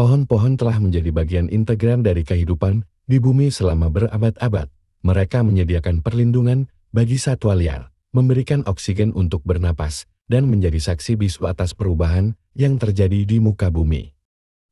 Pohon-pohon telah menjadi bagian integral dari kehidupan di bumi selama berabad-abad. Mereka menyediakan perlindungan bagi satwa liar, memberikan oksigen untuk bernapas, dan menjadi saksi bisu atas perubahan yang terjadi di muka bumi.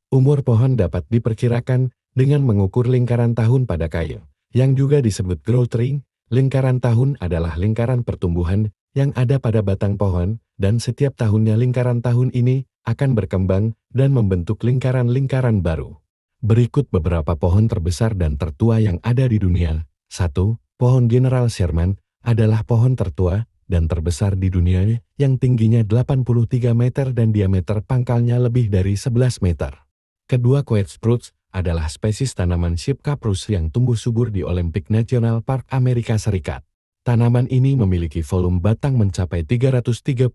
Umur pohon dapat diperkirakan dengan mengukur lingkaran tahun pada kayu, yang juga disebut growth ring. Lingkaran tahun adalah lingkaran pertumbuhan yang ada pada batang pohon, dan setiap tahunnya lingkaran tahun ini akan berkembang dan membentuk lingkaran-lingkaran baru. Berikut beberapa pohon terbesar dan tertua yang ada di dunia. 1. Pohon General Sherman adalah pohon tertua dan terbesar di dunia yang tingginya 83 meter dan diameter pangkalnya lebih dari 11 meter. Kedua Coet Spruce adalah spesies tanaman Caprus yang tumbuh subur di Olympic National Park Amerika Serikat. Tanaman ini memiliki volume batang mencapai 337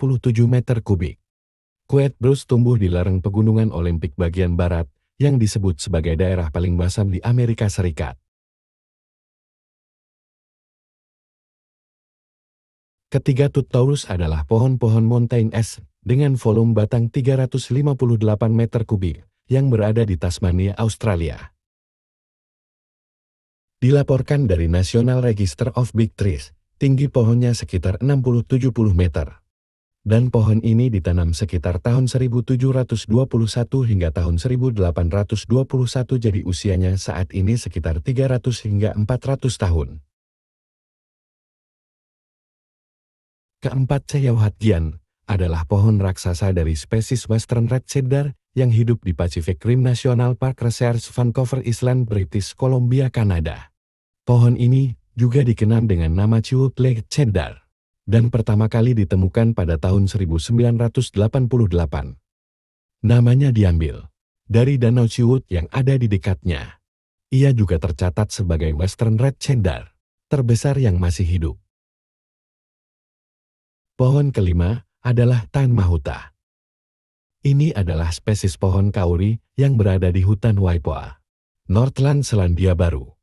meter kubik. Bros tumbuh di lereng pegunungan Olimpik bagian barat, yang disebut sebagai daerah paling basam di Amerika Serikat. Ketiga Tutaurus adalah pohon-pohon mountain es dengan volume batang 358 meter kubik yang berada di Tasmania, Australia. Dilaporkan dari National Register of Big Trees, tinggi pohonnya sekitar 60-70 meter dan pohon ini ditanam sekitar tahun 1721 hingga tahun 1821 jadi usianya saat ini sekitar 300 hingga 400 tahun. Keempat Ceyauhatgian adalah pohon raksasa dari spesies Western Red Cedar yang hidup di Pacific Rim National Park Reserve Vancouver Island, British Columbia, Kanada. Pohon ini juga dikenal dengan nama Chiu Leg Cedar dan pertama kali ditemukan pada tahun 1988. Namanya diambil dari Danau Ciwut yang ada di dekatnya. Ia juga tercatat sebagai Western Red Cedar terbesar yang masih hidup. Pohon kelima adalah Tan Mahuta. Ini adalah spesies pohon kauri yang berada di hutan Waipoa, Northland Selandia Baru.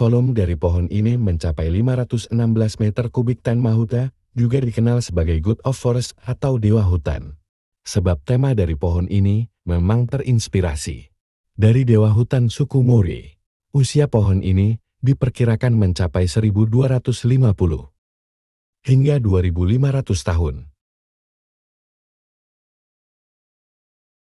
Volume dari pohon ini mencapai 516 meter kubik Tan Mahuta, juga dikenal sebagai God of Forest atau Dewa Hutan. Sebab tema dari pohon ini memang terinspirasi dari Dewa Hutan suku Mori. Usia pohon ini diperkirakan mencapai 1250 hingga 2500 tahun.